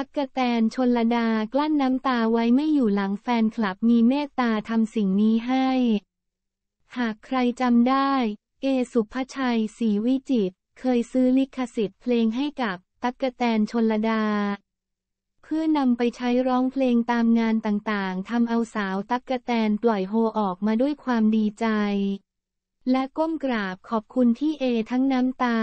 ตักกะแตนชนลดากลั้นน้ำตาไว้ไม่อยู่หลังแฟนคลับมีเมตตาทำสิ่งนี้ให้ หากใครจำได้ เอสุภชัยศรีวิจิต เคยซื้อลิขสิทธิ์เพลงให้กับ ตั๊กกะแตนชนลดา เพื่อนำไปใช้ร้องเพลงตามงานต่างๆทำเอาสาวตั๊กกะแตนปล่อยโฮออกมาด้วยความดีใจ และก้มกราบขอบคุณที่เอทั้งน้ำตา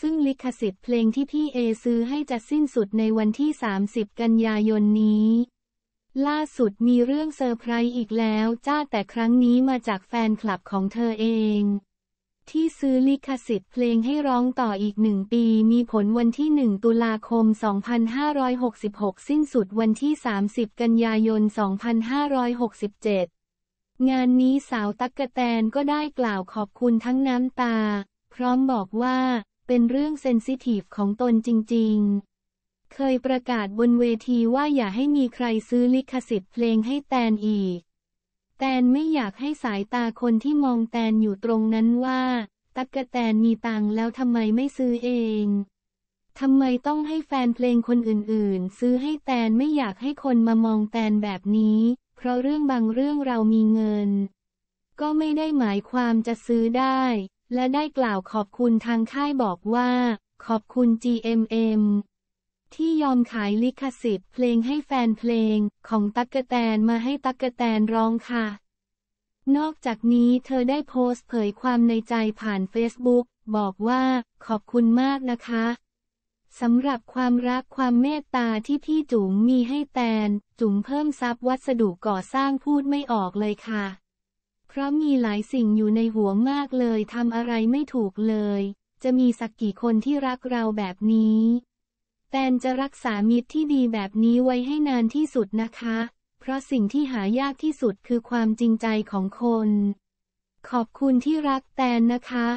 ซึ่งลิขสิทธิ์เพลงที่พี่เอซื้อให้จะสิ้นสุดในวันที่ 30 กันยายนนี้ ล่าสุดมีเรื่องเซอร์ไพรส์อีกแล้ว จ้าแต่ครั้งนี้มาจากแฟนคลับของเธอเอง ที่ซื้อลิขสิทธิ์เพลงให้ร้องต่ออีกหนึ่งปี มีผลวันที่ 1 ตุลาคม 2566 สิ้นสุดวันที่ 30 กันยายน 2567 งานนี้สาวตักกะแตนก็ได้กล่าวขอบคุณทั้งน้ำตา พร้อมบอกว่าเป็นเรื่องเซนซิทีฟของตนจริงๆ เคยประกาศบนเวทีว่าอย่าให้มีใครซื้อลิขสิทธิ์เพลงให้แตนอีกแตนไม่อยากให้สายตาคนที่มองแตนอยู่ตรงนั้นว่า ตักกะแตนมีตังแล้วทำไมไม่ซื้อเอง ทำไมต้องให้แฟนเพลงคนอื่นๆ ซื้อให้แตนไม่อยากให้คนมามองแตนแบบนี้ เพราะเรื่องบางเรื่องเรามีเงิน ก็ไม่ได้หมายความจะซื้อได้และได้กล่าวขอบคุณทางค่ายบอกว่า ขอบคุณ GMM ที่ยอมขายลิขสิทธิ์เพลงให้แฟนเพลง ของตั๊กกแตนมาให้ตั๊กกแตนร้องค่ะ นอกจากนี้เธอได้โพสต์เผยความในใจผ่านเฟซบุ๊กบอกว่า ขอบคุณมากนะคะสำหรับความรักความเมตตาที่พี่จุ๋มมีให้แตนจุ๋มเพิ่มทรัพย์วัสดุก่อสร้างพูดไม่ออกเลยค่ะเพราะมีหลายสิ่งอยู่ในหัวมากเลยทำอะไรไม่ถูกเลย จะมีสักกี่คนที่รักเราแบบนี้ แตนจะรักษามิตรที่ดีแบบนี้ไว้ให้นานที่สุดนะคะ เพราะสิ่งที่หายากที่สุดคือความจริงใจของคน ขอบคุณที่รักแตนนะคะ